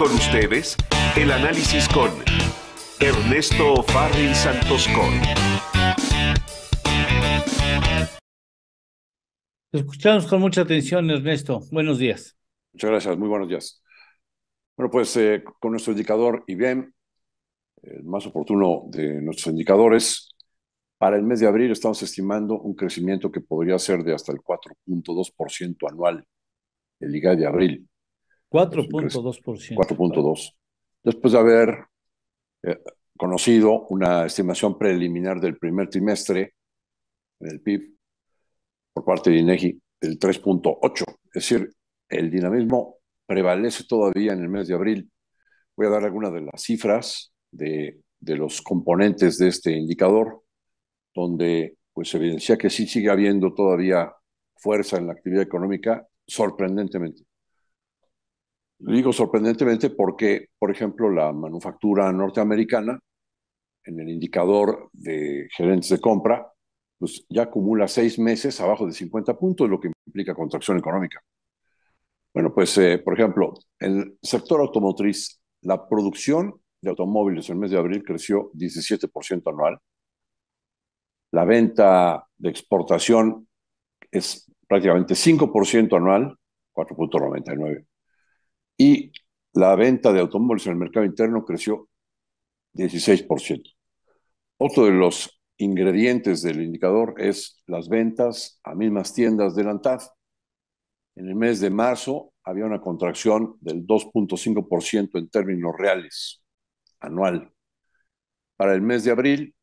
Con ustedes, el análisis con Ernesto Farril con. Escuchamos con mucha atención, Ernesto. Buenos días. Muchas gracias, muy buenos días. Bueno, pues eh, con nuestro indicador IBM, el más oportuno de nuestros indicadores, para el mes de abril estamos estimando un crecimiento que podría ser de hasta el 4.2% anual, el día de abril. 4.2%. 4.2. Después de haber eh, conocido una estimación preliminar del primer trimestre en el PIB por parte de INEGI del 3.8, es decir, el dinamismo prevalece todavía en el mes de abril. Voy a dar algunas de las cifras de, de los componentes de este indicador, donde pues evidencia que sí sigue habiendo todavía fuerza en la actividad económica, sorprendentemente. Digo sorprendentemente porque, por ejemplo, la manufactura norteamericana, en el indicador de gerentes de compra, pues ya acumula seis meses abajo de 50 puntos, lo que implica contracción económica. Bueno, pues, eh, por ejemplo, el sector automotriz, la producción de automóviles en el mes de abril creció 17% anual. La venta de exportación es prácticamente 5% anual, 4.99 y la venta de automóviles en el mercado interno creció 16%. Otro de los ingredientes del indicador es las ventas a mismas tiendas de ANTAF. En el mes de marzo había una contracción del 2.5% en términos reales, anual. Para el mes de abril,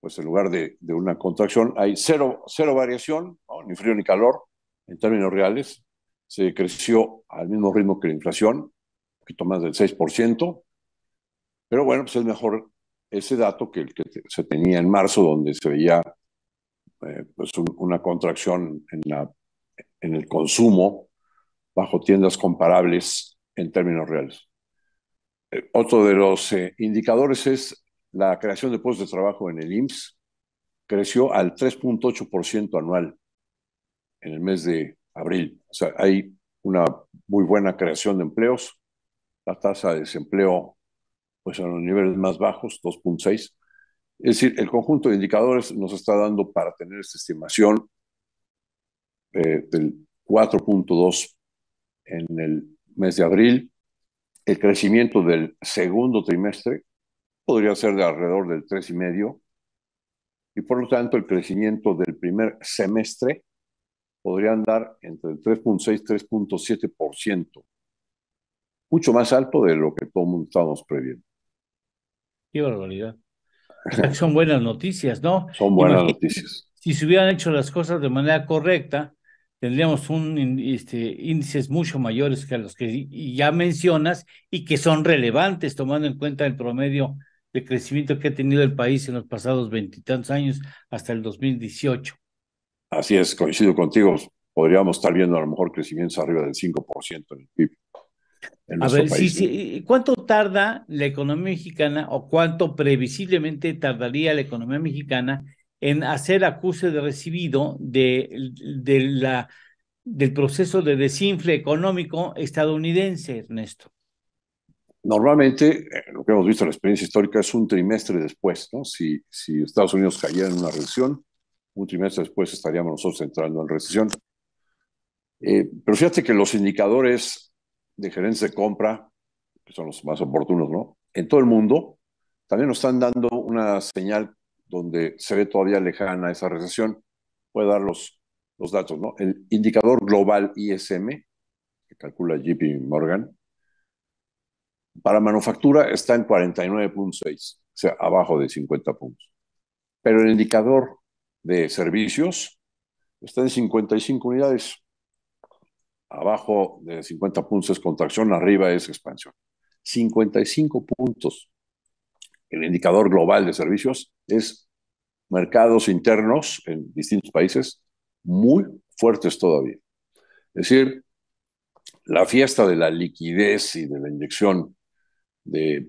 pues en lugar de, una contracción, hay cero, cero variación, ni frío ni calor, en términos reales, se creció al mismo ritmo que la inflación, un poquito más del 6%, pero bueno, pues es mejor ese dato que el que se tenía en marzo, donde se veía eh, pues una contracción en, la, en el consumo bajo tiendas comparables en términos reales. Eh, otro de los eh, indicadores es la creación de puestos de trabajo en el IMSS. Creció al 3.8% anual en el mes de abril. O sea, hay una muy buena creación de empleos, la tasa de desempleo pues a los niveles más bajos, 2.6. Es decir, el conjunto de indicadores nos está dando para tener esta estimación eh, del 4.2 en el mes de abril. El crecimiento del segundo trimestre podría ser de alrededor del 3.5 y por lo tanto el crecimiento del primer semestre podrían dar entre el 3.6 y 3.7%, mucho más alto de lo que todo el mundo estábamos previendo. Qué barbaridad. Son buenas noticias, ¿no? Son buenas noticias. Si se hubieran hecho las cosas de manera correcta, tendríamos un, este, índices mucho mayores que los que ya mencionas y que son relevantes, tomando en cuenta el promedio de crecimiento que ha tenido el país en los pasados veintitantos años hasta el 2018. Así es, coincido contigo. Podríamos estar viendo a lo mejor crecimientos arriba del 5% en el PIB. En a ver, ¿cuánto tarda la economía mexicana o cuánto previsiblemente tardaría la economía mexicana en hacer acuse de recibido de, la, del proceso de desinfle económico estadounidense, Ernesto? Normalmente, eh, lo que hemos visto en la experiencia histórica es un trimestre después, ¿no? Si, si Estados Unidos cayera en una recesión, un trimestre después estaríamos nosotros entrando en recesión. Eh, pero fíjate que los indicadores de gerencia de compra, que son los más oportunos, ¿no? En todo el mundo, también nos están dando una señal donde se ve todavía lejana esa recesión. Puedo dar los, los datos, ¿no? El indicador global ISM, que calcula JP Morgan, para manufactura está en 49.6, o sea, abajo de 50 puntos. Pero el indicador de servicios está en 55 unidades. Abajo de 50 puntos es contracción, arriba es expansión. 55 puntos. El indicador global de servicios es mercados internos en distintos países muy fuertes todavía. Es decir, la fiesta de la liquidez y de la inyección de,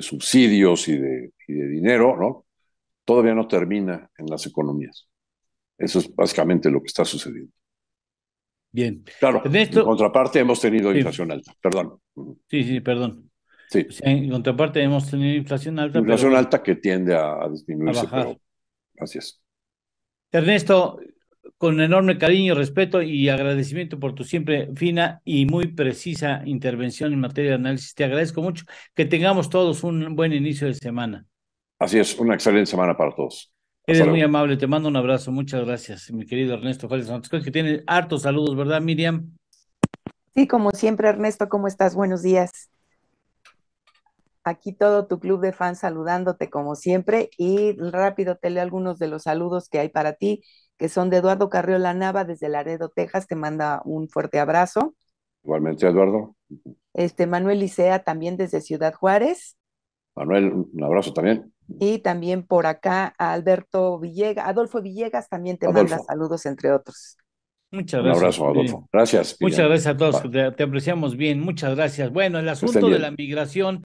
subsidios y de, y de dinero, ¿no? todavía no termina en las economías. Eso es básicamente lo que está sucediendo. Bien. Claro, en contraparte hemos tenido inflación alta, perdón. Sí, sí, perdón. en contraparte hemos tenido inflación alta. Inflación alta que tiende a, disminuirse. bajar. Pero, Ernesto, con enorme cariño, respeto y agradecimiento por tu siempre fina y muy precisa intervención en materia de análisis. Te agradezco mucho. Que tengamos todos un buen inicio de semana. Así es, una excelente semana para todos. Eres muy amable, te mando un abrazo, muchas gracias, mi querido Ernesto Juárez Santos, que tiene hartos saludos, ¿verdad, Miriam? Sí, como siempre, Ernesto, ¿cómo estás? Buenos días. Aquí todo tu club de fans saludándote como siempre y rápido te leo algunos de los saludos que hay para ti, que son de Eduardo Carriola Nava desde Laredo, Texas, te manda un fuerte abrazo. Igualmente, Eduardo. Este Manuel Licea también desde Ciudad Juárez. Manuel, un abrazo también. Y también por acá a Alberto Villegas, Adolfo Villegas también te manda saludos, entre otros. Muchas gracias. Un abrazo, Adolfo. Gracias. Muchas gracias a todos. te, apreciamos bien. Muchas gracias. Bueno, el asunto de la migración